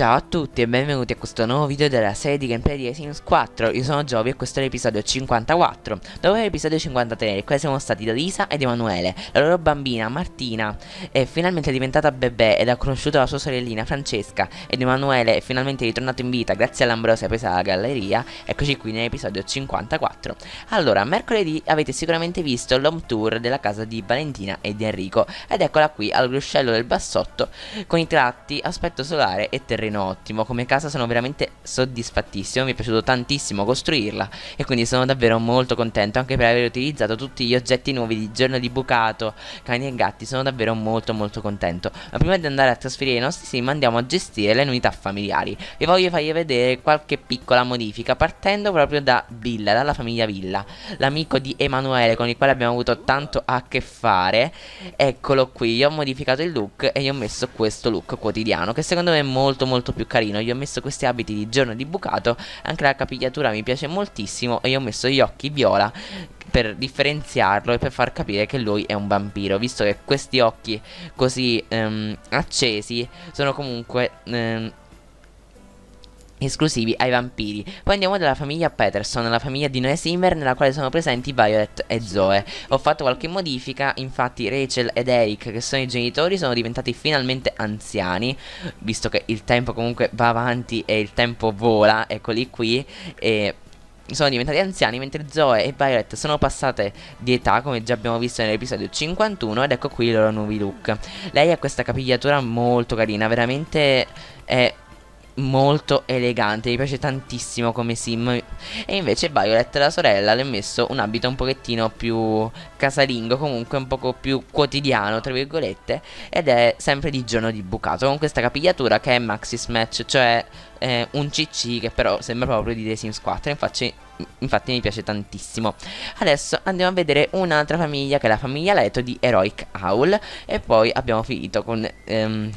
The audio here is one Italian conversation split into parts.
Ciao a tutti e benvenuti a questo nuovo video della serie di gameplay di Sims 4 Io sono Giovi e questo è l'episodio 54 Dove è l'episodio 53 nel quale siamo stati da Lisa ed Emanuele La loro bambina Martina è finalmente diventata bebè ed ha conosciuto la sua sorellina Francesca Ed Emanuele è finalmente ritornato in vita grazie all'ambrosia presa dalla galleria Eccoci qui nell'episodio 54 Allora, mercoledì avete sicuramente visto l'home tour della casa di Valentina e di Enrico Ed eccola qui al ruscello del bassotto con i tratti, aspetto solare e terreno Torino ottimo, come casa sono veramente soddisfattissimo, mi è piaciuto tantissimo costruirla e quindi sono davvero molto contento anche per aver utilizzato tutti gli oggetti nuovi di giorno di bucato, cani e gatti, sono davvero molto molto contento. Ma prima di andare a trasferire i nostri sim andiamo a gestire le unità familiari e voglio fargli vedere qualche piccola modifica partendo proprio da Villa, dalla famiglia Villa, l'amico di Emanuele con il quale abbiamo avuto tanto a che fare, eccolo qui, io ho modificato il look e gli ho messo questo look quotidiano che secondo me è molto molto molto più carino gli ho messo questi abiti di giorno di bucato anche la capigliatura mi piace moltissimo e gli ho messo gli occhi viola per differenziarlo e per far capire che lui è un vampiro, visto che questi occhi così ehm, accesi sono comunque ehm, esclusivi ai vampiri. Poi andiamo dalla famiglia Peterson, la famiglia di Noe Simmer, nella quale sono presenti Violet e Zoe. Ho fatto qualche modifica, infatti Rachel ed Eric, che sono i genitori, sono diventati finalmente anziani, visto che il tempo comunque va avanti e il tempo vola, eccoli qui, e sono diventati anziani mentre Zoe e Violet sono passate di età come già abbiamo visto nell'episodio 51 ed ecco qui i loro nuovi look. Lei ha questa capigliatura molto carina, veramente è molto elegante, mi piace tantissimo come sim. E invece Violet, la sorella, le ho messo un abito un pochettino più casalingo, comunque un poco più quotidiano, tra virgolette, ed è sempre di giorno di bucato, con questa capigliatura che è Maxi Smash, cioè eh, un CC che però sembra proprio di The Sims 4, infatti, infatti mi piace tantissimo. Adesso andiamo a vedere un'altra famiglia che è la famiglia Leto di Heroic Owl e poi abbiamo finito con... Ehm,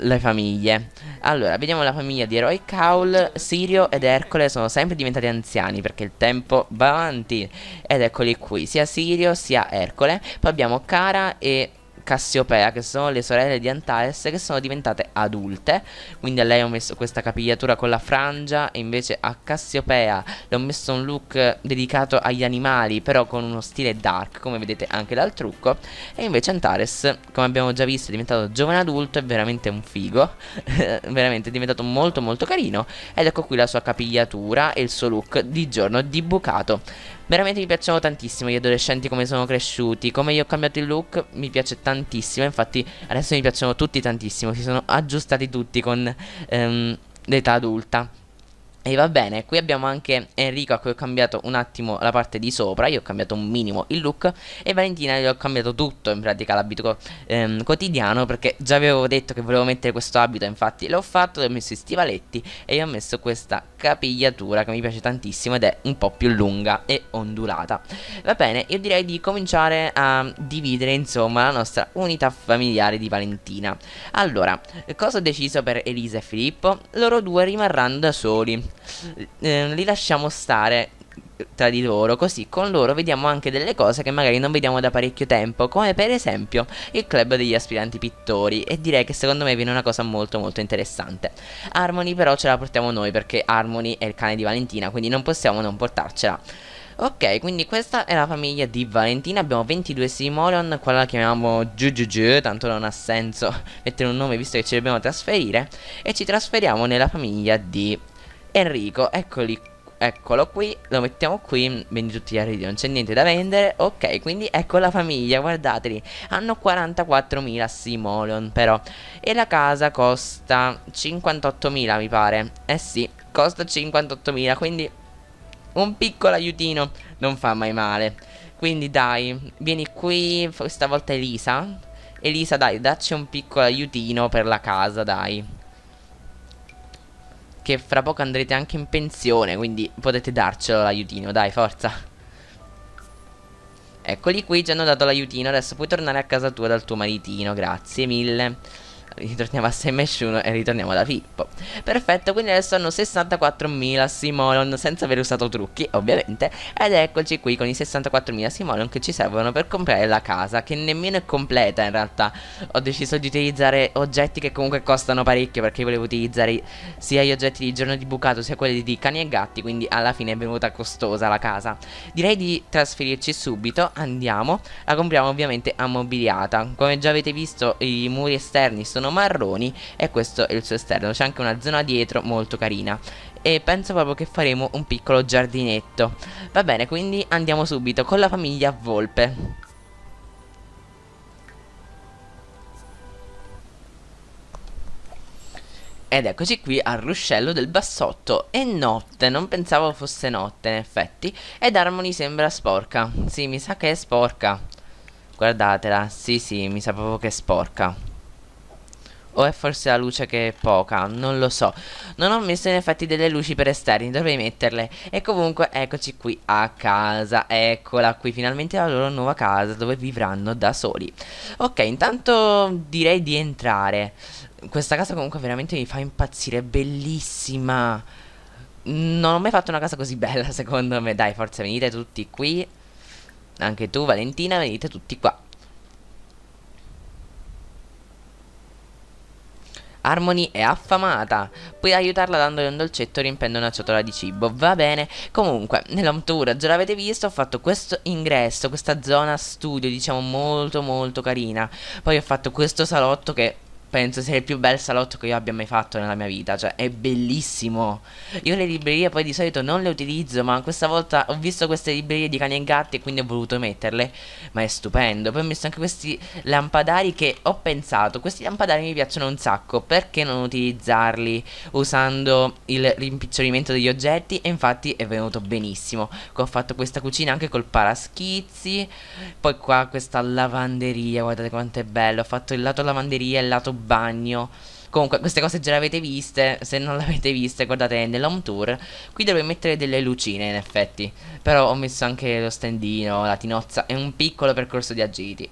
le famiglie. Allora, vediamo la famiglia di Eroi Cowl. Sirio ed Ercole sono sempre diventati anziani perché il tempo va avanti. Ed eccoli qui, sia Sirio sia Ercole. Poi abbiamo Cara e Cassiopea, che sono le sorelle di Antares, che sono diventate adulte. Quindi a lei ho messo questa capigliatura con la frangia e invece a Cassiopea le ho messo un look dedicato agli animali, però con uno stile dark, come vedete anche dal trucco. E invece Antares, come abbiamo già visto, è diventato giovane adulto, è veramente un figo, veramente è diventato molto molto carino. Ed ecco qui la sua capigliatura e il suo look di giorno di bucato. Veramente mi piacciono tantissimo gli adolescenti come sono cresciuti, come io ho cambiato il look mi piace tantissimo, infatti adesso mi piacciono tutti tantissimo, si sono aggiustati tutti con ehm, l'età adulta. E va bene, qui abbiamo anche Enrico a cui ho cambiato un attimo la parte di sopra, io ho cambiato un minimo il look e Valentina gli ho cambiato tutto in pratica l'abito ehm, quotidiano perché già avevo detto che volevo mettere questo abito, infatti l'ho fatto, ho messo i stivaletti e ho messo questa capigliatura che mi piace tantissimo ed è un po' più lunga e ondulata. Va bene, io direi di cominciare a dividere insomma la nostra unità familiare di Valentina. Allora, cosa ho deciso per Elisa e Filippo? Loro due rimarranno da soli eh, eh, li lasciamo stare tra di loro, così con loro vediamo anche delle cose che magari non vediamo da parecchio tempo, come per esempio il club degli aspiranti pittori e direi che secondo me viene una cosa molto molto interessante. Harmony però ce la portiamo noi perché Harmony è il cane di Valentina, quindi non possiamo non portarcela. Ok, quindi questa è la famiglia di Valentina, abbiamo 22 Simoleon, quella la chiamiamo Giugiugiu, tanto non ha senso mettere un nome visto che ci dobbiamo trasferire, e ci trasferiamo nella famiglia di Enrico, eccoli, eccolo qui, lo mettiamo qui, vendi tutti gli arredi, non c'è niente da vendere, ok, quindi ecco la famiglia, guardateli, hanno 44.000 simoleon però, e la casa costa 58.000 mi pare, eh sì, costa 58.000, quindi un piccolo aiutino non fa mai male, quindi dai, vieni qui, questa volta Elisa, Elisa dai, dacci un piccolo aiutino per la casa, dai che fra poco andrete anche in pensione, quindi potete darcelo l'aiutino, dai, forza. Eccoli qui, ci hanno dato l'aiutino, adesso puoi tornare a casa tua dal tuo maritino, grazie mille ritorniamo a 1 e ritorniamo da Pippo Perfetto, quindi adesso hanno 64.000 Simolon senza aver usato trucchi, ovviamente. Ed eccoci qui con i 64.000 Simolon che ci servono per comprare la casa, che nemmeno è completa in realtà. Ho deciso di utilizzare oggetti che comunque costano parecchio perché volevo utilizzare sia gli oggetti di giorno di bucato sia quelli di cani e gatti, quindi alla fine è venuta costosa la casa. Direi di trasferirci subito, andiamo. La compriamo ovviamente ammobiliata. Come già avete visto i muri esterni sono sono marroni e questo è il suo esterno c'è anche una zona dietro molto carina e penso proprio che faremo un piccolo giardinetto va bene quindi andiamo subito con la famiglia Volpe Ed eccoci qui al ruscello del bassotto. È notte, non pensavo fosse notte in effetti. Ed Harmony sembra sporca. Sì, mi sa che è sporca. Guardatela, sì sì, mi sa proprio che è sporca. O è forse la luce che è poca, non lo so. Non ho messo in effetti delle luci per esterni, dovrei metterle. E comunque eccoci qui a casa, eccola qui, finalmente la loro nuova casa dove vivranno da soli. Ok, intanto direi di entrare. Questa casa comunque veramente mi fa impazzire, è bellissima. Non ho mai fatto una casa così bella secondo me. Dai, forza, venite tutti qui. Anche tu Valentina, venite tutti qua. Harmony è affamata. Puoi aiutarla dandole un dolcetto riempendo una ciotola di cibo. Va bene. Comunque, nell'entourage, già l'avete visto, ho fatto questo ingresso, questa zona studio, diciamo molto molto carina. Poi ho fatto questo salotto che penso sia il più bel salotto che io abbia mai fatto nella mia vita, cioè è bellissimo. Io le librerie poi di solito non le utilizzo, ma questa volta ho visto queste librerie di cani e gatti e quindi ho voluto metterle, ma è stupendo. Poi ho messo anche questi lampadari che ho pensato, questi lampadari mi piacciono un sacco, perché non utilizzarli usando il rimpicciolimento degli oggetti? E infatti è venuto benissimo. Ho fatto questa cucina anche col paraschizzi, poi qua questa lavanderia, guardate quanto è bello, ho fatto il lato lavanderia e il lato bagno. Comunque, queste cose già le avete viste. Se non le avete viste, guardate nell'home tour. Qui dovrei mettere delle lucine, in effetti. Però ho messo anche lo standino, la tinozza e un piccolo percorso di agiti.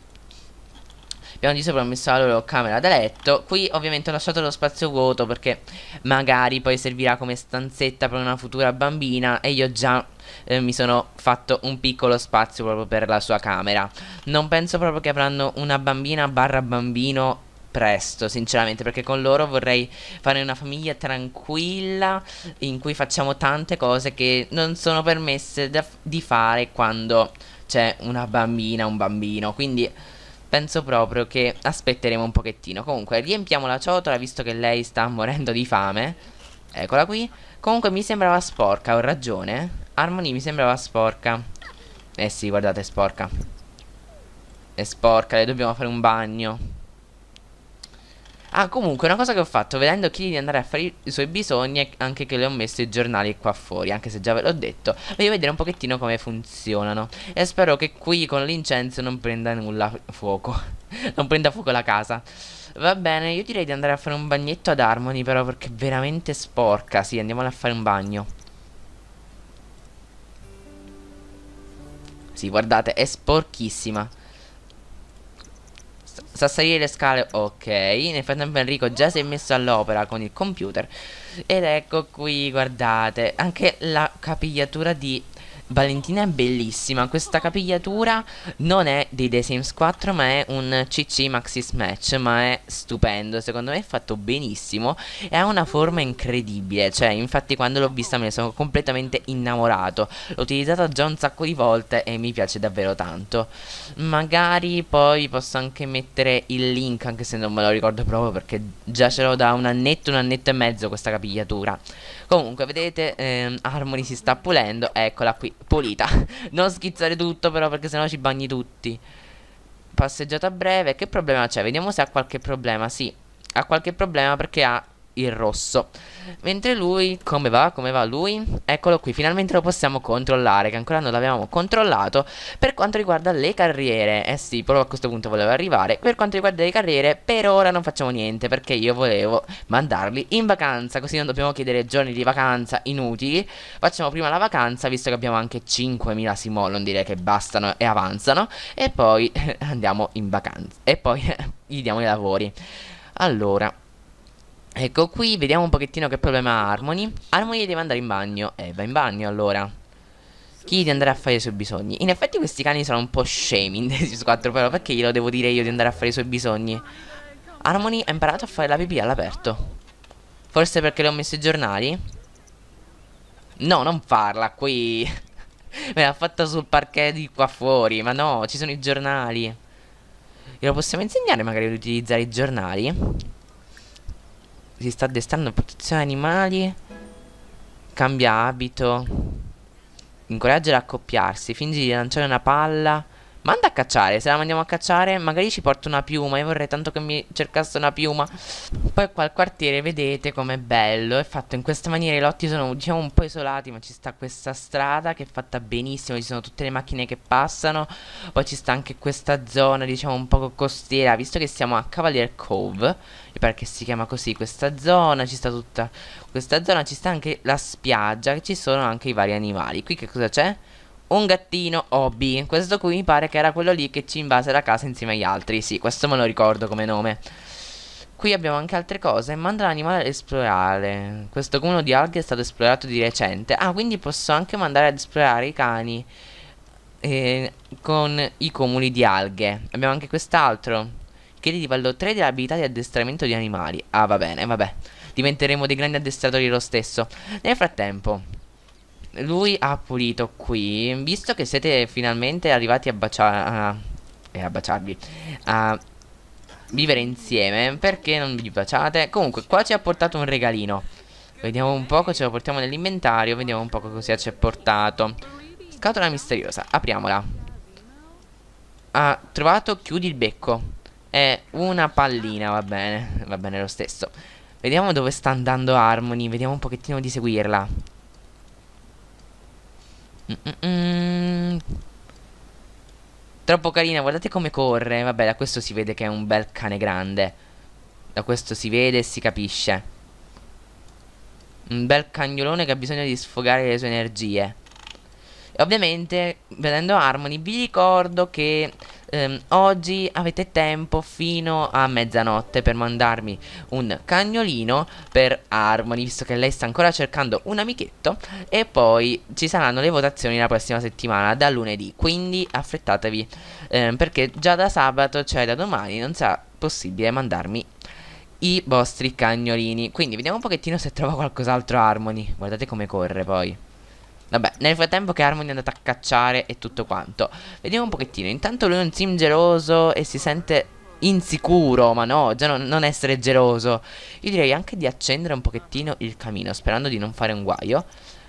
Abbiamo di sopra ho messo la loro camera da letto. Qui ovviamente ho lasciato lo spazio vuoto perché magari poi servirà come stanzetta per una futura bambina e io già eh, mi sono fatto un piccolo spazio proprio per la sua camera. Non penso proprio che avranno una bambina barra bambino presto, sinceramente, perché con loro vorrei fare una famiglia tranquilla in cui facciamo tante cose che non sono permesse da, di fare quando c'è una bambina, un bambino, quindi penso proprio che aspetteremo un pochettino. Comunque, riempiamo la ciotola visto che lei sta morendo di fame. Eccola qui. Comunque mi sembrava sporca, ho ragione. Harmony mi sembrava sporca. Eh sì, guardate, è sporca. È sporca, le dobbiamo fare un bagno. Ah, comunque, una cosa che ho fatto vedendo Kili di andare a fare i suoi bisogni è anche che le ho messo i giornali qua fuori, anche se già ve l'ho detto. Voglio vedere un pochettino come funzionano. E spero che qui con l'incenso non prenda nulla fuoco. non prenda fuoco la casa. Va bene, io direi di andare a fare un bagnetto ad Harmony però perché è veramente sporca. Sì, andiamola a fare un bagno. Sì, guardate, è sporchissima. Sa salire le scale, ok. Nel frattempo Enrico già si è messo all'opera con il computer. Ed ecco qui, guardate, anche la capigliatura di Valentina è bellissima, questa capigliatura non è di The Sims 4 ma è un CC Maxi Smash, ma è stupendo, secondo me è fatto benissimo e ha una forma incredibile, cioè infatti quando l'ho vista me ne sono completamente innamorato, l'ho utilizzata già un sacco di volte e mi piace davvero tanto. Magari poi posso anche mettere il link, anche se non me lo ricordo proprio perché già ce l'ho da un annetto, un annetto e mezzo questa capigliatura. Comunque vedete, ehm, Harmony si sta pulendo, eccola qui pulita Non schizzare tutto però perché sennò ci bagni tutti Passeggiata breve Che problema c'è? Vediamo se ha qualche problema Sì, ha qualche problema perché ha il rosso Mentre lui, come va? Come va lui? Eccolo qui, finalmente lo possiamo controllare Che ancora non l'avevamo controllato Per quanto riguarda le carriere Eh sì, però a questo punto volevo arrivare Per quanto riguarda le carriere, per ora non facciamo niente Perché io volevo mandarli in vacanza Così non dobbiamo chiedere giorni di vacanza inutili Facciamo prima la vacanza Visto che abbiamo anche 5.000 simolon Direi che bastano e avanzano E poi andiamo in vacanza E poi gli diamo i lavori Allora Ecco qui, vediamo un pochettino che problema ha Harmony. Harmony deve andare in bagno. Eh, va in bagno allora. Chi di andare a fare i suoi bisogni. In effetti questi cani sono un po' scemi in Desis 4, però perché glielo devo dire io di andare a fare i suoi bisogni? Harmony ha imparato a fare la pipì all'aperto. Forse perché le ho messo i giornali? No, non farla qui. Me l'ha fatta sul parquet di qua fuori. Ma no, ci sono i giornali. Glielo possiamo insegnare magari ad utilizzare i giornali? si sta addestrando a protezione animali. Cambia abito. Incoraggia ad accoppiarsi. Fingi di lanciare una palla Manda a cacciare, se la mandiamo a cacciare magari ci porta una piuma, io vorrei tanto che mi cercasse una piuma. Poi qua al quartiere vedete com'è bello, è fatto in questa maniera, i lotti sono diciamo un po' isolati ma ci sta questa strada che è fatta benissimo, ci sono tutte le macchine che passano, poi ci sta anche questa zona diciamo un po' costiera, visto che siamo a Cavalier Cove, mi pare che si chiama così questa zona, ci sta tutta questa zona, ci sta anche la spiaggia, ci sono anche i vari animali. Qui che cosa c'è? un gattino hobby. Questo qui mi pare che era quello lì che ci invase la casa insieme agli altri. Sì, questo me lo ricordo come nome. Qui abbiamo anche altre cose. Manda l'animale ad esplorare. Questo comune di alghe è stato esplorato di recente. Ah, quindi posso anche mandare ad esplorare i cani. Eh, con i comuni di alghe. Abbiamo anche quest'altro. Chiedi di valore 3 dell'abilità di addestramento di animali. Ah, va bene, vabbè. Diventeremo dei grandi addestratori lo stesso. Nel frattempo, lui ha pulito qui Visto che siete finalmente arrivati a baciare E eh, a baciarvi A vivere insieme Perché non vi baciate? Comunque qua ci ha portato un regalino Vediamo un po' cosa ce lo portiamo nell'inventario Vediamo un po' cosa ci ha portato Scatola misteriosa, apriamola Ha trovato, chiudi il becco È una pallina, va bene Va bene lo stesso Vediamo dove sta andando Harmony Vediamo un pochettino di seguirla Mm -mm. Troppo carina, guardate come corre. Vabbè, da questo si vede che è un bel cane grande. Da questo si vede e si capisce. Un bel cagnolone che ha bisogno di sfogare le sue energie. E ovviamente, vedendo Harmony, vi ricordo che ehm, oggi avete tempo fino a mezzanotte per mandarmi un cagnolino per Harmony, visto che lei sta ancora cercando un amichetto. E poi ci saranno le votazioni la prossima settimana, da lunedì. Quindi affrettatevi, ehm, perché già da sabato, cioè da domani, non sarà possibile mandarmi i vostri cagnolini. Quindi vediamo un pochettino se trovo qualcos'altro Harmony. Guardate come corre poi. Vabbè, nel frattempo che Harmony è andata a cacciare e tutto quanto. Vediamo un pochettino. Intanto lui è un team geloso e si sente insicuro, ma no, già non, non, essere geloso. Io direi anche di accendere un pochettino il camino, sperando di non fare un guaio.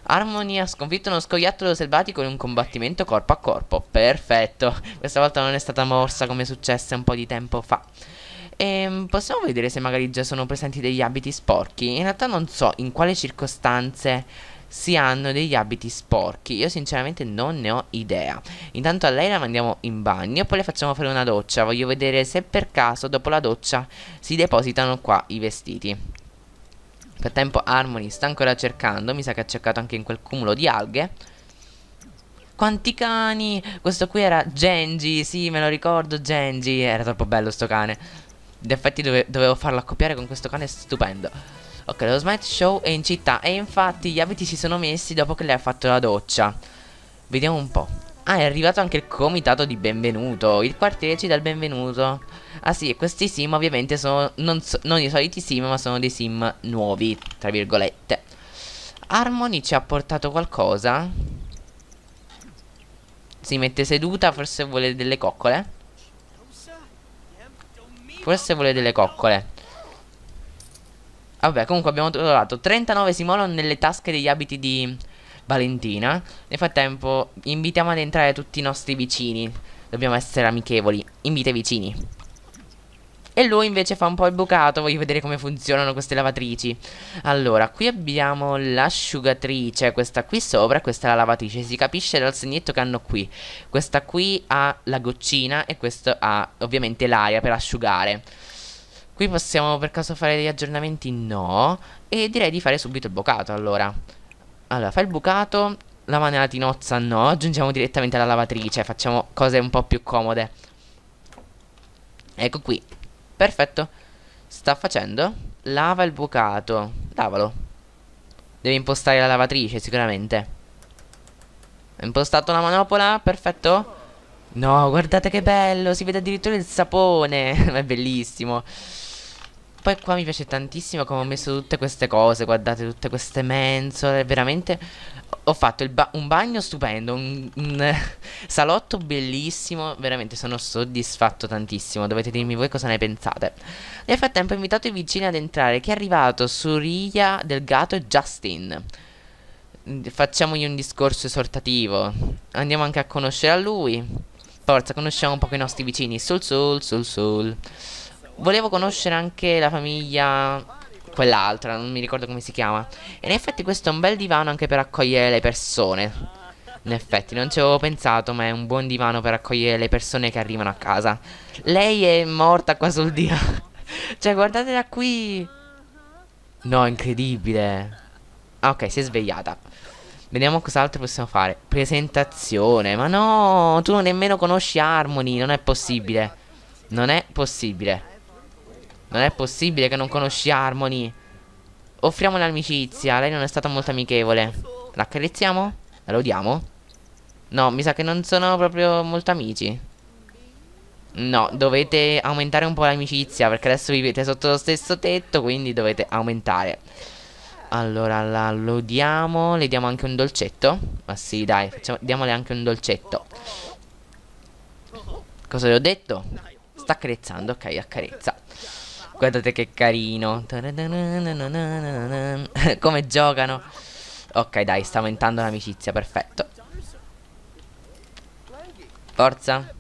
Harmony ha sconfitto uno scoiattolo selvatico in un combattimento corpo a corpo. Perfetto. Questa volta non è stata morsa come successe un po' di tempo fa. E ehm, possiamo vedere se magari già sono presenti degli abiti sporchi. In realtà non so in quale circostanze si hanno degli abiti sporchi. Io sinceramente non ne ho idea. Intanto a lei la mandiamo in bagno e poi le facciamo fare una doccia. Voglio vedere se per caso dopo la doccia si depositano qua i vestiti. Nel frattempo Harmony sta ancora cercando, mi sa che ha cercato anche in quel cumulo di alghe. Quanti cani! Questo qui era Genji, sì me lo ricordo Genji, era troppo bello sto cane. In effetti dove, dovevo farlo accoppiare con questo cane stupendo. Ok, lo Smite Show è in città e infatti gli abiti si sono messi dopo che lei ha fatto la doccia. Vediamo un po'. Ah, è arrivato anche il comitato di benvenuto. Il quartiere ci dà il benvenuto. Ah sì, questi sim ovviamente sono non, so, non i soliti sim, ma sono dei sim nuovi, tra virgolette. Harmony ci ha portato qualcosa? Si mette seduta, forse vuole delle coccole. Forse vuole delle coccole. Vabbè, comunque abbiamo trovato 39 Simolo nelle tasche degli abiti di Valentina. Nel frattempo invitiamo ad entrare tutti i nostri vicini. Dobbiamo essere amichevoli. Invita i vicini. E lui invece fa un po' il bucato, voglio vedere come funzionano queste lavatrici. Allora, qui abbiamo l'asciugatrice, questa qui sopra, questa è la lavatrice, si capisce dal segnetto che hanno qui. Questa qui ha la goccina e questa ha ovviamente l'aria per asciugare. Qui possiamo per caso fare degli aggiornamenti? No. E direi di fare subito il bucato allora. Allora, fai il bucato, lava nella tinozza no, aggiungiamo direttamente alla lavatrice, facciamo cose un po' più comode. Ecco qui. Perfetto. Sta facendo. Lava il bucato. Lavalo. Deve impostare la lavatrice sicuramente. Ha impostato la manopola, perfetto. No, guardate che bello, si vede addirittura il sapone, è bellissimo. Poi qua mi piace tantissimo come ho messo tutte queste cose, guardate tutte queste mensole, veramente ho fatto ba un bagno stupendo, un, un salotto bellissimo, veramente sono soddisfatto tantissimo, dovete dirmi voi cosa ne pensate. Nel frattempo ho invitato i vicini ad entrare, che è arrivato Surya del gatto e Justin. Facciamogli un discorso esortativo, andiamo anche a conoscere a lui. Forza, conosciamo un po' i nostri vicini, sul sul sul sul. Volevo conoscere anche la famiglia Quell'altra, non mi ricordo come si chiama E in effetti questo è un bel divano anche per accogliere le persone in effetti, non ci avevo pensato, ma è un buon divano per accogliere le persone che arrivano a casa. Lei è morta qua sul divano. cioè, guardate da qui. No, incredibile. Ah, ok, si è svegliata. Vediamo cos'altro possiamo fare. Presentazione. Ma no, tu nemmeno conosci Harmony. Non è possibile. Non è possibile. Non è possibile che non conosci Harmony. Offriamo l'amicizia. Lei non è stata molto amichevole. La carezziamo? La lodiamo? No, mi sa che non sono proprio molto amici. No, dovete aumentare un po' l'amicizia perché adesso vivete sotto lo stesso tetto, quindi dovete aumentare. Allora la lodiamo, le diamo anche un dolcetto. Ma sì, dai, facciamo, diamole anche un dolcetto. Cosa le ho detto? Sta accarezzando, ok, accarezza. Guardate che carino. Come giocano. Ok, dai, sta aumentando l'amicizia, perfetto. Forza.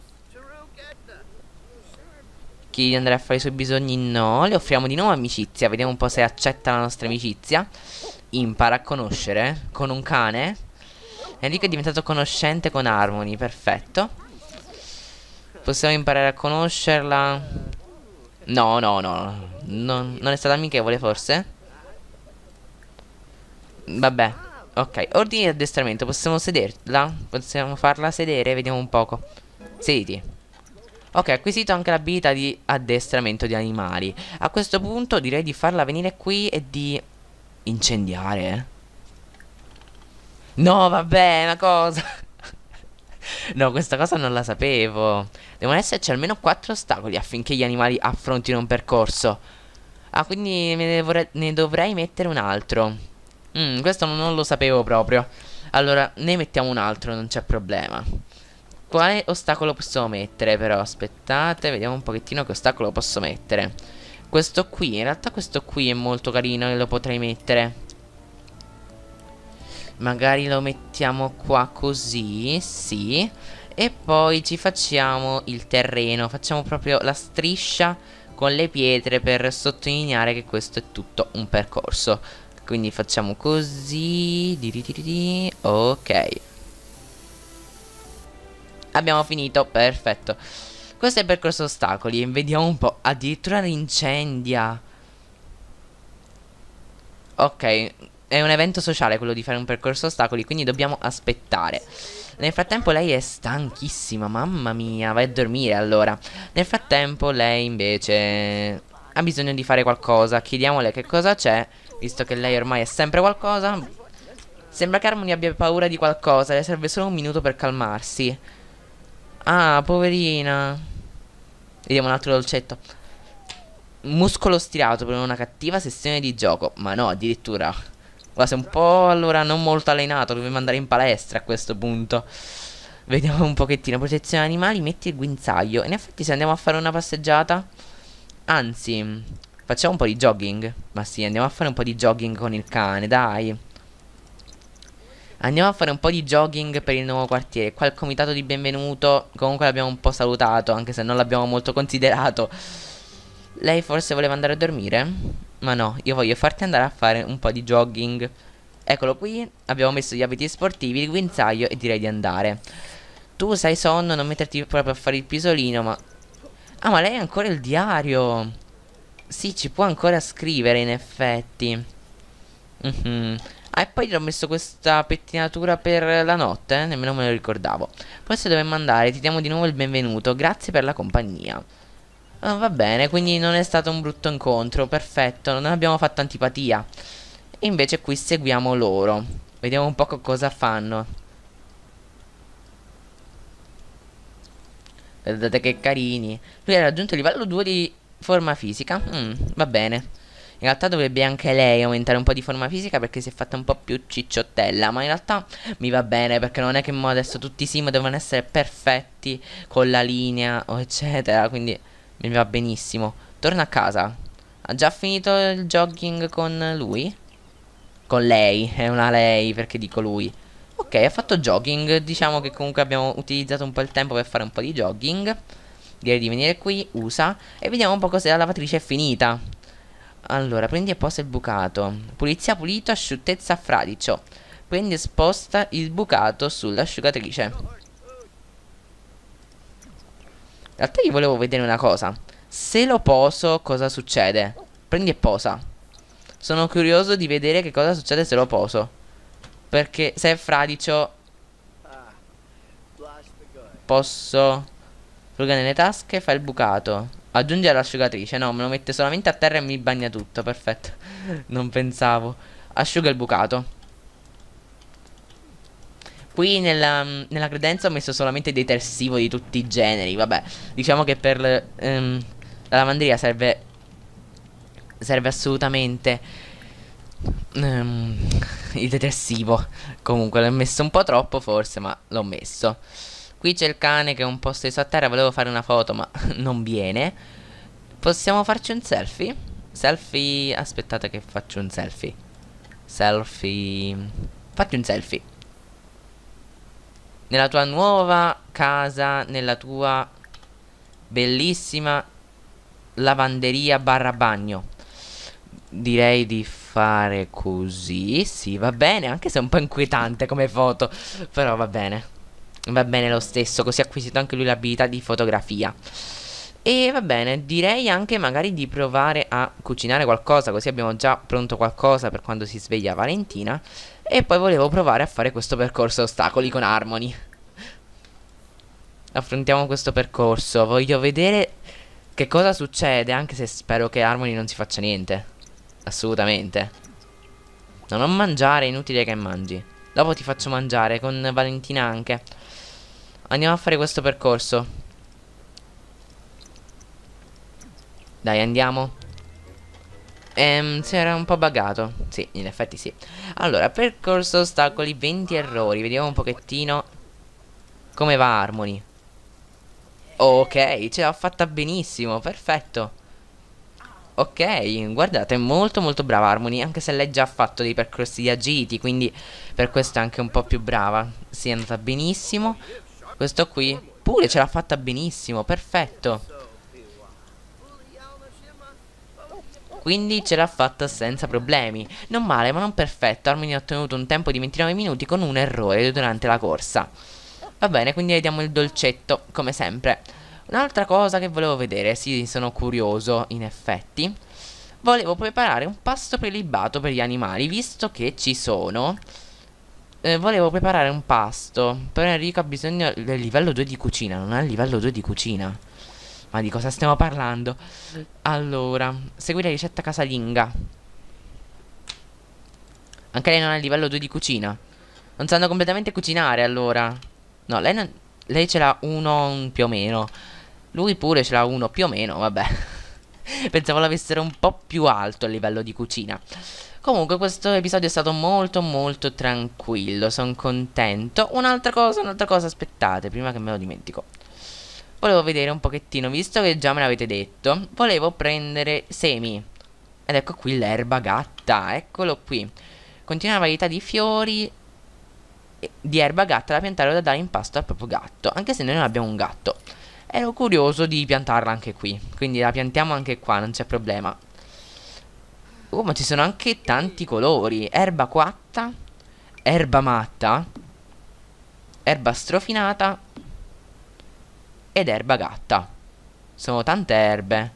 Chi di andare a fare i suoi bisogni? No, le offriamo di nuovo amicizia. Vediamo un po' se accetta la nostra amicizia. Impara a conoscere con un cane. Enrico è diventato conoscente con Harmony, perfetto. Possiamo imparare a conoscerla. No, no, no. Non, non è stata amichevole, forse? Vabbè. Ok, ordini di addestramento. Possiamo sederla? Possiamo farla sedere? Vediamo un poco. Sediti. Ok, acquisito anche l'abilità di addestramento di animali. A questo punto direi di farla venire qui e di... Incendiare? No, vabbè, una cosa... No, questa cosa non la sapevo. Devono esserci almeno quattro ostacoli affinché gli animali affrontino un percorso. Ah, quindi ne, vorrei, ne dovrei mettere un altro. Mm, questo non lo sapevo proprio. Allora, ne mettiamo un altro, non c'è problema. Quale ostacolo possiamo mettere però? Aspettate, vediamo un pochettino che ostacolo posso mettere. Questo qui, in realtà questo qui è molto carino e lo potrei mettere magari lo mettiamo qua così, sì, e poi ci facciamo il terreno, facciamo proprio la striscia con le pietre per sottolineare che questo è tutto un percorso. Quindi facciamo così, di di ok. Abbiamo finito, perfetto. Questo è il percorso ostacoli, vediamo un po', addirittura l'incendia. Ok, è un evento sociale quello di fare un percorso ostacoli, quindi dobbiamo aspettare. Nel frattempo lei è stanchissima, mamma mia, vai a dormire allora. Nel frattempo lei invece ha bisogno di fare qualcosa, chiediamole che cosa c'è, visto che lei ormai è sempre qualcosa. Sembra che Harmony abbia paura di qualcosa, le serve solo un minuto per calmarsi. Ah, poverina. Vediamo un altro dolcetto. Muscolo stirato per una cattiva sessione di gioco, ma no, addirittura... Qua Quasi un po' allora non molto allenato, dovevo andare in palestra a questo punto. Vediamo un pochettino, protezione animali, metti il guinzaglio. in effetti se andiamo a fare una passeggiata... Anzi, facciamo un po' di jogging. Ma sì, andiamo a fare un po' di jogging con il cane, dai. Andiamo a fare un po' di jogging per il nuovo quartiere. Qua il comitato di benvenuto comunque l'abbiamo un po' salutato, anche se non l'abbiamo molto considerato. Lei forse voleva andare a dormire? Ma no, io voglio farti andare a fare un po' di jogging Eccolo qui, abbiamo messo gli abiti sportivi, il guinzaglio e direi di andare Tu sai sonno, non metterti proprio a fare il pisolino ma... Ah ma lei ha ancora il diario Sì, ci può ancora scrivere in effetti mm -hmm. Ah, e poi gli ho messo questa pettinatura per la notte, eh? nemmeno me lo ricordavo. Poi se dovemmo andare, ti diamo di nuovo il benvenuto, grazie per la compagnia. Uh, va bene, quindi non è stato un brutto incontro, perfetto, non abbiamo fatto antipatia. E invece qui seguiamo loro. Vediamo un po' cosa fanno. Guardate che carini. Lui ha raggiunto il livello 2 di forma fisica. Mm, va bene. In realtà dovrebbe anche lei aumentare un po' di forma fisica perché si è fatta un po' più cicciottella. Ma in realtà mi va bene perché non è che adesso tutti i sim devono essere perfetti con la linea o eccetera. Quindi... Mi va benissimo. Torna a casa. Ha già finito il jogging con lui? Con lei, è una lei perché dico lui. Ok, ha fatto jogging, diciamo che comunque abbiamo utilizzato un po' il tempo per fare un po' di jogging. Direi di venire qui, usa, e vediamo un po' se la lavatrice è finita. Allora, prendi e posta il bucato. Pulizia pulito, asciuttezza fradicio. Prendi e sposta il bucato sull'asciugatrice realtà io volevo vedere una cosa. Se lo poso, cosa succede? Prendi e posa. Sono curioso di vedere che cosa succede se lo poso. Perché se è fradicio... Posso... Fruga nelle tasche, e fa il bucato. Aggiungi all'asciugatrice. No, me lo mette solamente a terra e mi bagna tutto. Perfetto. non pensavo. Asciuga il bucato. Qui nella, nella, credenza ho messo solamente detersivo di tutti i generi, vabbè. Diciamo che per um, la lavanderia serve, serve assolutamente um, il detersivo. Comunque l'ho messo un po' troppo forse, ma l'ho messo. Qui c'è il cane che è un po' steso a terra, volevo fare una foto ma non viene. Possiamo farci un selfie? Selfie... aspettate che faccio un selfie. Selfie... Fatti un selfie nella tua nuova casa, nella tua bellissima lavanderia barra bagno. Direi di fare così, sì, va bene, anche se è un po' inquietante come foto, però va bene. Va bene lo stesso, così ha acquisito anche lui l'abilità di fotografia. E va bene, direi anche magari di provare a cucinare qualcosa, così abbiamo già pronto qualcosa per quando si sveglia Valentina. E poi volevo provare a fare questo percorso ostacoli con Harmony Affrontiamo questo percorso Voglio vedere che cosa succede Anche se spero che Harmony non si faccia niente Assolutamente No, non mangiare, inutile che mangi Dopo ti faccio mangiare, con Valentina anche Andiamo a fare questo percorso Dai, andiamo Ehm, si era un po' buggato. Sì, in effetti sì. Allora, percorso ostacoli, 20 errori. Vediamo un pochettino come va Harmony. Ok, ce l'ho fatta benissimo, perfetto. Ok, guardate, è molto molto brava Harmony, anche se lei già ha fatto dei percorsi di agiti, quindi per questo è anche un po' più brava. Sì, è andata benissimo. Questo qui pure ce l'ha fatta benissimo, perfetto. quindi ce l'ha fatta senza problemi. Non male ma non perfetto, Armin ha ottenuto un tempo di 29 minuti con un errore durante la corsa. Va bene, quindi vediamo il dolcetto, come sempre. Un'altra cosa che volevo vedere, sì, sono curioso, in effetti. Volevo preparare un pasto prelibato per gli animali, visto che ci sono. Eh, volevo preparare un pasto, però Enrico ha bisogno del livello 2 di cucina, non ha il livello 2 di cucina. Ma di cosa stiamo parlando? Allora, segui la ricetta casalinga. Anche lei non ha il livello 2 di cucina. Non sanno completamente cucinare, allora. No, lei, non... lei ce l'ha uno più o meno. Lui pure ce l'ha uno più o meno, vabbè. Pensavo l'avessero un po' più alto a livello di cucina. Comunque questo episodio è stato molto molto tranquillo, sono contento. Un'altra cosa, un'altra cosa, aspettate, prima che me lo dimentico volevo vedere un pochettino, visto che già me l'avete detto, volevo prendere semi. Ed ecco qui l'erba gatta, eccolo qui. Continua la varietà di fiori di erba gatta da piantare o da dare in pasto al proprio gatto, anche se noi non abbiamo un gatto. Ero curioso di piantarla anche qui, quindi la piantiamo anche qua, non c'è problema. Oh, ma ci sono anche tanti colori. Erba quatta, erba matta, erba strofinata ed erba gatta. Sono tante erbe.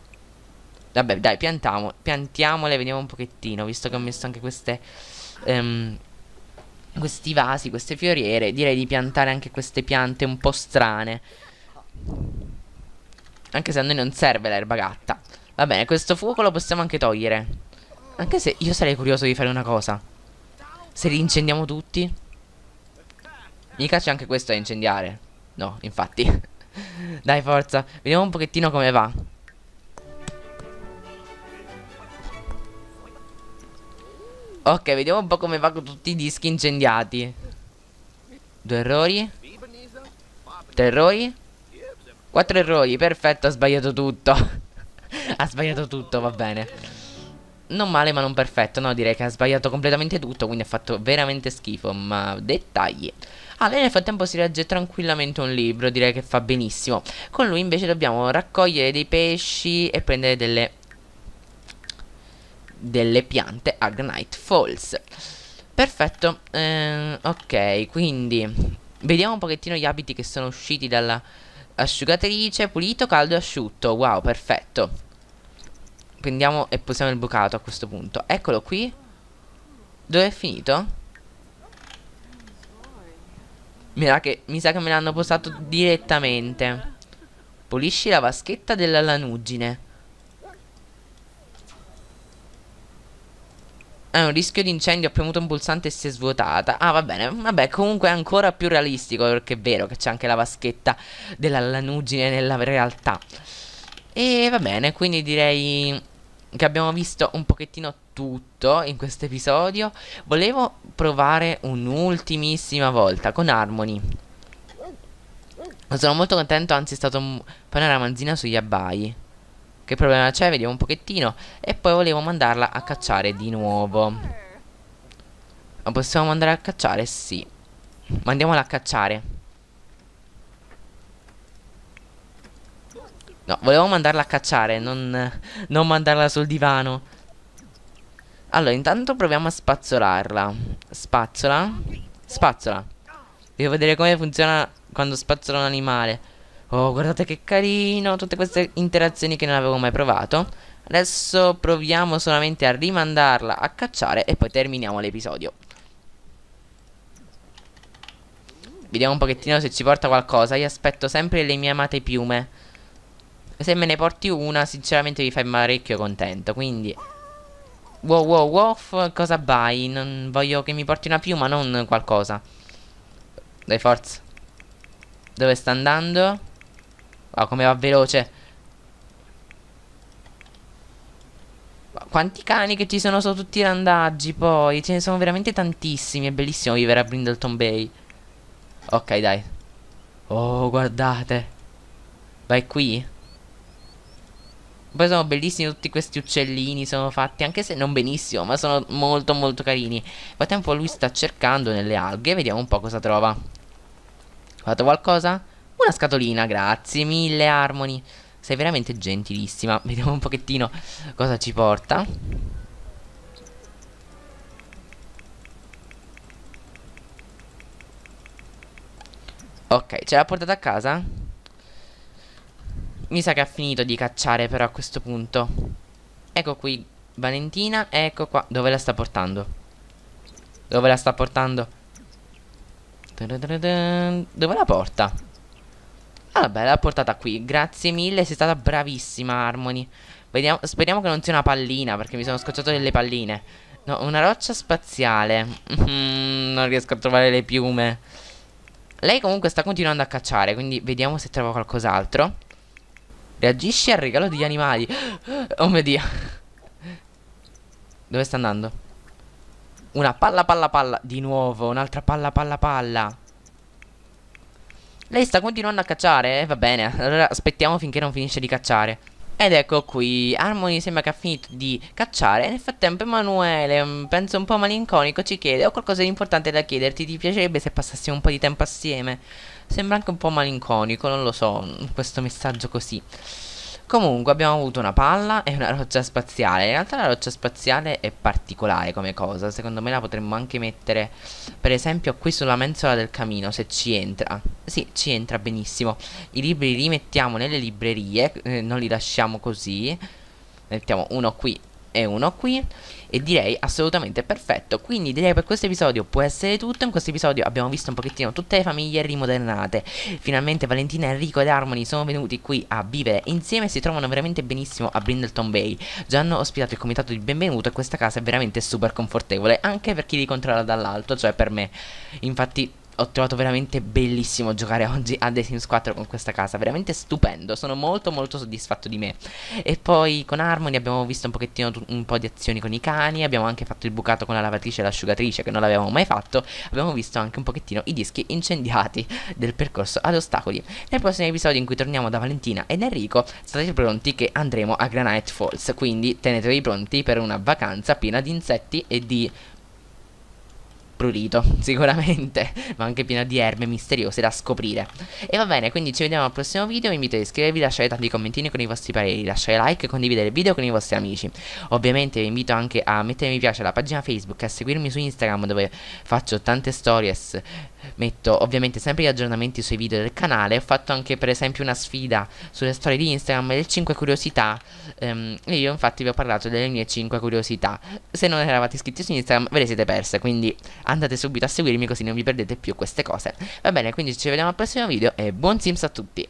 Vabbè, dai, piantiamo, piantiamole, vediamo un pochettino, visto che ho messo anche queste... Um, questi vasi, queste fioriere, direi di piantare anche queste piante un po' strane. Anche se a noi non serve l'erba gatta. Va bene, questo fuoco lo possiamo anche togliere. Anche se io sarei curioso di fare una cosa. Se li incendiamo tutti? Mica c'è anche questo da incendiare. No, infatti. Dai, forza. Vediamo un pochettino come va. Ok, vediamo un po' come va con tutti i dischi incendiati. Due errori. Tre errori. Quattro errori, perfetto, ha sbagliato tutto. ha sbagliato tutto, va bene non male ma non perfetto, no direi che ha sbagliato completamente tutto, quindi ha fatto veramente schifo, ma dettagli. Ah, lei nel frattempo si legge tranquillamente un libro, direi che fa benissimo. Con lui invece dobbiamo raccogliere dei pesci e prendere delle, delle piante a Granite Falls. Perfetto, eh, ok, quindi vediamo un pochettino gli abiti che sono usciti dalla asciugatrice, pulito, caldo e asciutto. Wow, perfetto. Prendiamo e posiamo il bucato a questo punto. Eccolo qui. Dove è finito? Mi sa che, mi sa che me l'hanno posato direttamente. Pulisci la vaschetta della lanugine. È un rischio di incendio, ha premuto un pulsante e si è svuotata. Ah, va bene. Vabbè, comunque è ancora più realistico, perché è vero che c'è anche la vaschetta della lanugine nella realtà. E va bene, quindi direi che abbiamo visto un pochettino tutto in questo episodio, volevo provare un'ultimissima volta con Harmony. Sono molto contento, anzi è stato un... fare una ramanzina sugli abbai. Che problema c'è? Vediamo un pochettino. E poi volevo mandarla a cacciare di nuovo. Ma possiamo mandare a cacciare? Sì. Mandiamola a cacciare. No, volevo mandarla a cacciare, non, non mandarla sul divano. Allora, intanto proviamo a spazzolarla. Spazzola. Spazzola. Devo vedere come funziona quando spazzola un animale. Oh, guardate che carino. Tutte queste interazioni che non avevo mai provato. Adesso proviamo solamente a rimandarla a cacciare e poi terminiamo l'episodio. Vediamo un pochettino se ci porta qualcosa. Io aspetto sempre le mie amate piume. Se me ne porti una, sinceramente vi fai parecchio contento. Quindi... Wow, wow, wow, cosa vai Non voglio che mi porti una piuma, non qualcosa. Dai, forza. Dove sta andando? Wow, ah, come va veloce. Quanti cani che ci sono sono tutti i randaggi, poi. Ce ne sono veramente tantissimi. È bellissimo vivere a Brindleton Bay. Ok, dai. Oh, guardate. Vai qui. Poi sono bellissimi tutti questi uccellini, sono fatti anche se non benissimo, ma sono molto molto carini. Nel tempo lui sta cercando nelle alghe, vediamo un po' cosa trova. Fate qualcosa? Una scatolina, grazie mille Harmony. Sei veramente gentilissima. Vediamo un pochettino cosa ci porta. Ok, ce l'ha portata a casa? Mi sa che ha finito di cacciare però a questo punto. Ecco qui Valentina, ecco qua. Dove la sta portando? Dove la sta portando? Dove la porta? Ah vabbè, l'ha portata qui. Grazie mille, sei stata bravissima Harmony. Vediamo, speriamo che non sia una pallina perché mi sono scocciato delle palline. No, una roccia spaziale. Mm-hmm, non riesco a trovare le piume. Lei comunque sta continuando a cacciare, quindi vediamo se trovo qualcos'altro. Reagisci al regalo degli animali Oh mio dio Dove sta andando? Una palla palla palla Di nuovo un'altra palla palla palla Lei sta continuando a cacciare? Eh, va bene Allora aspettiamo finché non finisce di cacciare ed ecco qui, Harmony sembra che ha finito di cacciare nel frattempo Emanuele, mm, penso un po' malinconico, ci chiede ho qualcosa di importante da chiederti, ti piacerebbe se passassimo un po' di tempo assieme? Sembra anche un po' malinconico, non lo so, mm, questo messaggio così. Comunque abbiamo avuto una palla e una roccia spaziale. In realtà la roccia spaziale è particolare come cosa. Secondo me la potremmo anche mettere, per esempio, qui sulla mensola del camino, se ci entra. Sì, ci entra benissimo. I libri li mettiamo nelle librerie, eh, non li lasciamo così. mettiamo uno qui e uno qui e direi assolutamente perfetto quindi direi per questo episodio può essere tutto in questo episodio abbiamo visto un pochettino tutte le famiglie rimodernate finalmente Valentina, Enrico ed Harmony sono venuti qui a vivere insieme e si trovano veramente benissimo a Brindleton Bay già hanno ospitato il comitato di benvenuto e questa casa è veramente super confortevole anche per chi li controlla dall'alto cioè per me infatti ho trovato veramente bellissimo giocare oggi a The Sims 4 con questa casa, veramente stupendo, sono molto molto soddisfatto di me. E poi con Harmony abbiamo visto un pochettino un po' di azioni con i cani, abbiamo anche fatto il bucato con la lavatrice e l'asciugatrice che non l'avevamo mai fatto, abbiamo visto anche un pochettino i dischi incendiati del percorso ad ostacoli. Nel prossimo episodio in cui torniamo da Valentina ed Enrico state pronti che andremo a Granite Falls, quindi tenetevi pronti per una vacanza piena di insetti e di prurito, sicuramente, ma anche pieno di erbe misteriose da scoprire. E va bene, quindi ci vediamo al prossimo video, vi invito a iscrivervi, lasciare tanti commentini con i vostri pareri, lasciare like e condividere il video con i vostri amici. Ovviamente vi invito anche a mettere mi piace alla pagina Facebook, a seguirmi su Instagram dove faccio tante stories metto ovviamente sempre gli aggiornamenti sui video del canale ho fatto anche per esempio una sfida sulle storie di Instagram del 5 curiosità ehm, e io infatti vi ho parlato delle mie 5 curiosità se non eravate iscritti su Instagram ve le siete perse quindi andate subito a seguirmi così non vi perdete più queste cose va bene quindi ci vediamo al prossimo video e buon Sims a tutti